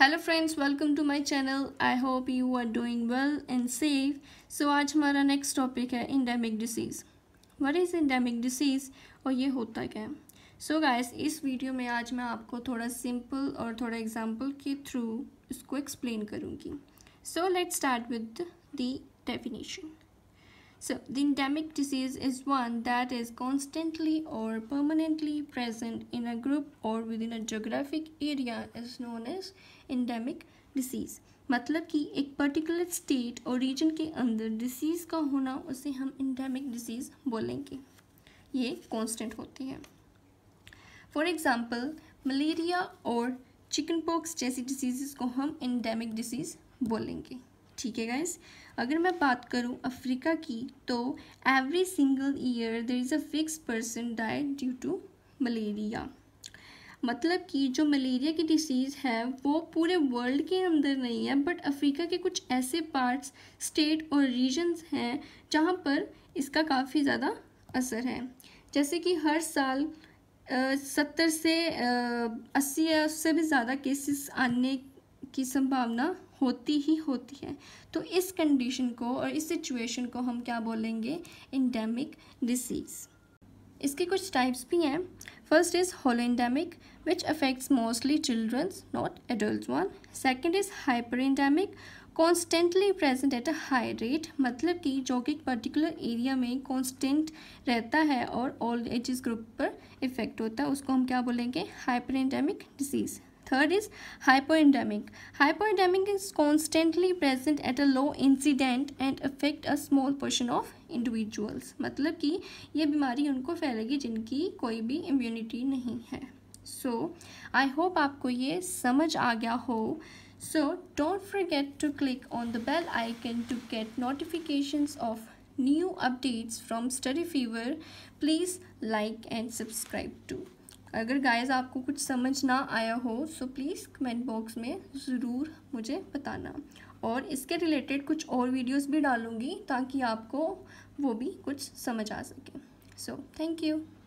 Hello friends welcome to my channel I hope you are doing well and safe so आज हमारा next topic है endemic disease what is endemic disease और ये होता क्या है सो so गाइस इस वीडियो में आज मैं आपको थोड़ा सिंपल और थोड़ा एग्जांपल के थ्रू इसको एक्सप्लेन करूँगी so let start with the definition So the endemic disease is one that is constantly or permanently present in a group or within a geographic area is known as endemic disease. मतलब कि एक particular state और reason के अंदर disease का होना उसे हम इंडेमिक डिसीज़ बोलेंगे ये कांस्टेंट होती है फॉर एग्ज़ाम्पल मलेरिया और चिकन पॉक्स जैसी डिसीज़ को हम इंडेमिक डिसीज़ बोलेंगे ठीक है गाइज अगर मैं बात करूँ अफ्रीका की तो every single year there is a fix person died due to malaria मतलब कि जो मलेरिया की डिसीज़ है वो पूरे वर्ल्ड के अंदर नहीं है बट अफ्रीका के कुछ ऐसे पार्ट्स स्टेट और रीजन्स हैं जहाँ पर इसका काफ़ी ज़्यादा असर है जैसे कि हर साल सत्तर से अस्सी या उससे भी ज़्यादा केसेस आने की संभावना होती ही होती है तो इस कंडीशन को और इस सिचुएशन को हम क्या बोलेंगे इंडेमिक डिसीज़ इसके कुछ टाइप्स भी हैं first is endemic which affects mostly childrens not adult one second is hyper endemic constantly present at a high rate मतलब कि जो कि पर्टिकुलर एरिया में कॉन्स्टेंट रहता है और ओल्ड एजेस ग्रुप पर इफेक्ट होता है उसको हम क्या बोलेंगे hyper endemic disease third is hypo endemic hypo endemic is constantly present at a low incident and affect a small portion of individuals मतलब कि ये बीमारी उनको फैलेगी जिनकी कोई भी इम्यूनिटी नहीं है सो आई होप आपको ये समझ आ गया हो so don't forget to click on the bell icon to get notifications of new updates from Study Fever please like and subscribe to अगर गाइस आपको कुछ समझ ना आया हो सो प्लीज़ कमेंट बॉक्स में ज़रूर मुझे बताना और इसके रिलेटेड कुछ और वीडियोस भी डालूँगी ताकि आपको वो भी कुछ समझ आ सके सो थैंक यू